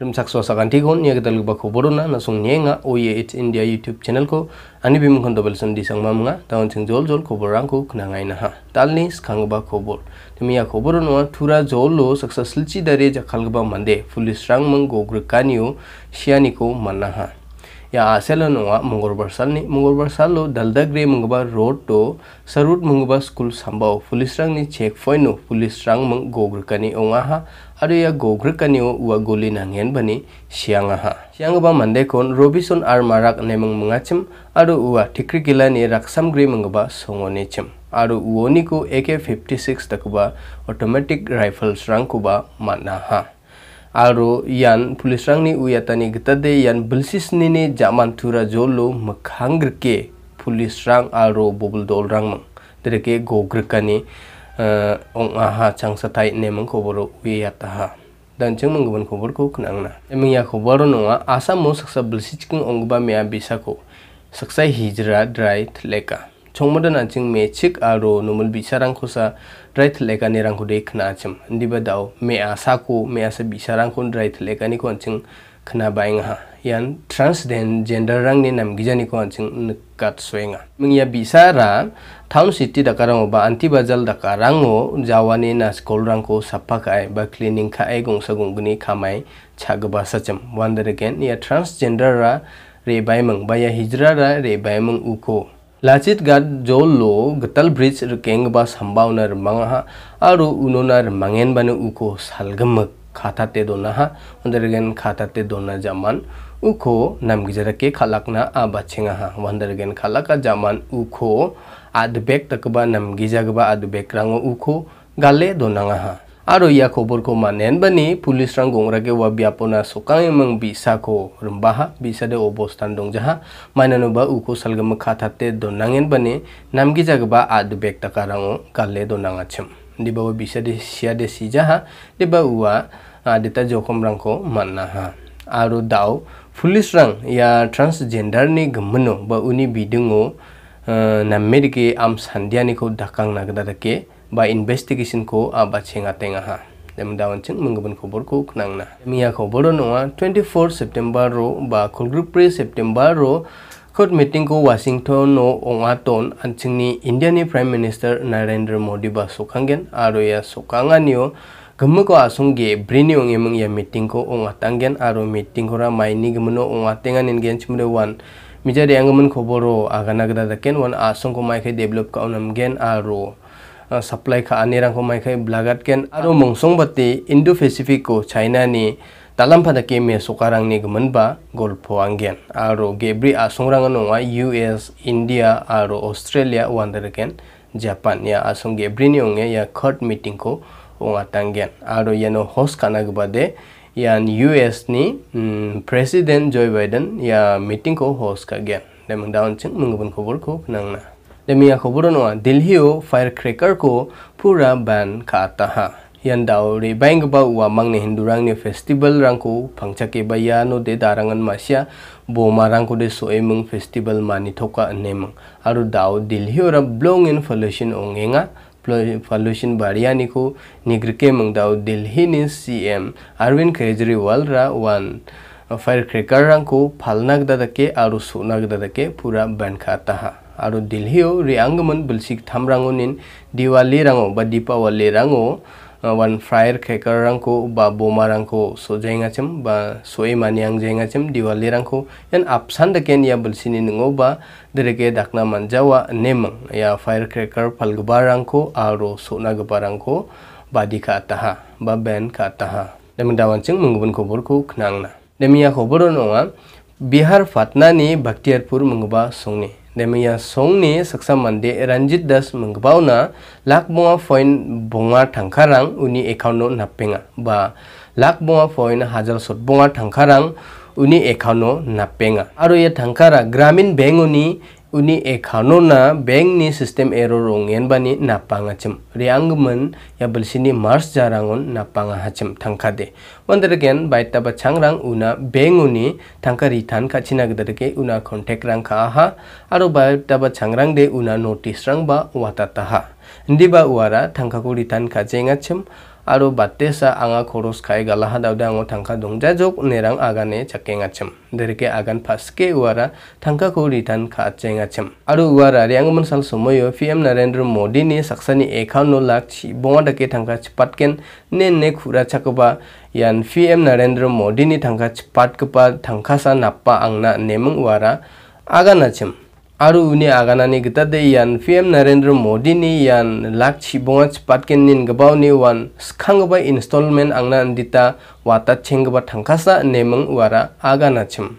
rim sakso sakan tik hon nia ketal ba khoboro na na sung nyenga o ye it india youtube channel ko ani bim khon dobel sun di sang mam nga taon sing jol jol khobor rang ko khna ngai na ha talni skhang ba khobor tumi ya khoboro no thura jol lo saksa silchi dare jakhal ba mande fulis rang mang gogru kanio shiani ko manna ha ya aselan wa mengorbar salni mengorbar lo dalda gre mengba road to sarut mengba school sambau polis rang ni check point nu polis rang meng gogr kani onga ha ada ya gogr kani o uga goli nangen bani siang ha siang apa mande kon Robinson ar marak nemeng mengacem ada uga tikri ni raksam gre mengba songone cem ada uoni ko ak 56 takuba automatic rifles rang kuba mana ha Aro yan ni uyatani gitade yan nini jaman tura jolo makhanggrike rang aro bobol dolrang mang dereke gogrikani uh, eh, ong aha taik tai nemang koboro uyataha dan ceng mengguban kobor ko kenangna emang ya koboro nonga asa mo saksa bilsi ciking ongba mea bisa ko saksa hijra dry tleka chongmodan aching me chik aro nomul bisarangko sa right ni rang kudek dei khna Ndi ba dau me asa ku me asa kun right lekani ko kena khna ha. yan transgender rang ni nam ni ko ching nukat soenga mingya bisara town city dakarang ba anti bazal dakarang o jawani na skol rang ko sapha kai ba cleaning ka ai gongsa gonggni khamai chagba sacham wonder again ya transgender ra re meng, ba ya hijra ra re meng uko Lachit guard जो लो गतल ब्रिज रुकेंग बा संभाव नर मंगा और उनोनर मंगेन बने उको सालगम खाता ते दो नहा वंदरगेन खाता ते दो ना जामान नम गिजर के खालकना आ बछेगा हा वंदरगेन खालक का जामान उखो आदबेक तकबा नम गिजगबा आदबेक रंग उखो गाले दोना नंगा हा Aro ia khobor ko manen bani pulis rang gongra ke wa biapona sokang emang bisa ko rembaha bisa de obos tandong jaha manano ba uko salgam te donangen bani namgi jagba ad bek takarango kalle di bawa bisa de sia de si jaha di uwa adita jokom rang ko manna ha aro dau pulis rang ya transgender ni gmno ba uni eh, nam nammedike am sandiani ko dakang gada ke by investigation ko aba chenga tenga ha demdawan ching mengubun khobor ko knang na miya khobor no 24 september ro ba khulgrup pre september ro court meeting ko washington no onga ton anching ni india ni prime minister narendra modi ba sokhangen aro ya sokanga niyo gamma ko asung ge brini ong emang ya meeting ko onga tangen aro meeting ko ra maini gamno onga tenga nin gen chimre wan mijari angamun khobor ro aga nagda wan asung ko mai khe develop ka onam gen aro supply ani rang homai kai blagat ken aro mongsong bati indo pacific ko china ni dalam pada ke me sokarang ni gemen ba golpo anggen aro gebri asongrang nonga us india aro australia wander ken japan ya asong gebri ni onge ya court meeting ko onga tanggen aro yano host kana gbade yan US ni President Joe Biden ya meeting ko host kagen. Dan daun ceng mengubun kubur ko penang na. लेमिया खबरोंवा दिल्लीओ fire cracker को पूरा बैन खाता हा यंदाउरे बैंग बाउवा मंगने रंग ने फेस्टिवल रंको फंगचके बया नो दे दारंगन मासिया बोमा को दे सोए मंग फेस्टिवल मानी थोका अन्ने मंग आरु दाउ दिल्ली और ब्लोंग इन फॉलोशन ओंगेंगा फॉलोशन बारिया को निग्रके मंग दाउ दिल्ली ने सीएम अरविंद केजरीवाल रा वन फायर क्रेकर रंको फालनाग दादके आरु सोनाग दादके पूरा बैन खाता हा Aru Delhiyo ৰিয়াংগমন বুলচিক থামৰাঙনিন Diwali rango বা Deepavali rango uh, wan fryer cracker rangko ba boma rangko sojaingachim ba soi maniang cem diwali rangko yan apsan daken ya bulsini ningo ba dereke dakna jawa nemang ya firecracker cracker phalgba rangko so sona gba rangko badika taha ba ben ka taha demdawanching mungubun khobor ko khnangna demi aku ya no bihar fatna ni bhaktiarpur mengubah songni nemiya songni saksa mande ranjit das na, lak bunga foin bunga tangkarang uni ekano napenga ba lak bunga foin hajar sot bunga tangkarang uni ekano napenga aro ye tangkara gramin bengoni. uni uni e khano na bank ni system error ong en bani na panga chim riang man ya bal sini mars jarangon na panga hachim thangkha de wonder again by ta ba changrang una bank uni thangka ri than kha china gdar ke una contact rang kha ha aro by ta ba de una notice rang ba wata ha ndi ba wara thangka ku ri than kha Aru batesa anga koros kai galaha dawde ango tangka jok nerang agane chakengachim derike agan phaske uara tangka ko return kha achengachim aro uara riangman sal sumoyo pm narendra modi ni saksani 51 lakh chibonga dake tangka chipatken ne ne kura chakoba yan pm narendra modi ni tangka chipatkepa tangka sa nappa angna nemeng uara aganachim aru uni aganani deh, yan PM Narendra Modi ni yan lakshi bongach patken nin gabau ni wan skhangba installment angna andita wata chengba thangkasa nemang wara agana chim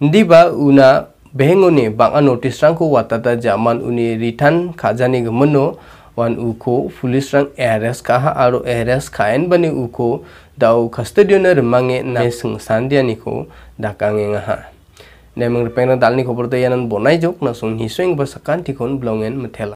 ndiba una bang banga notice wata ta jaman uni return khajani gmano wan uko police rang arrest kaha aru arrest kain bani uko dau custody ne rmange na aniko sandiani ko ngaha Nemeng repeng na dalni khopor to yanan bonai jok na sung hisoing basakan tikon blongen metela.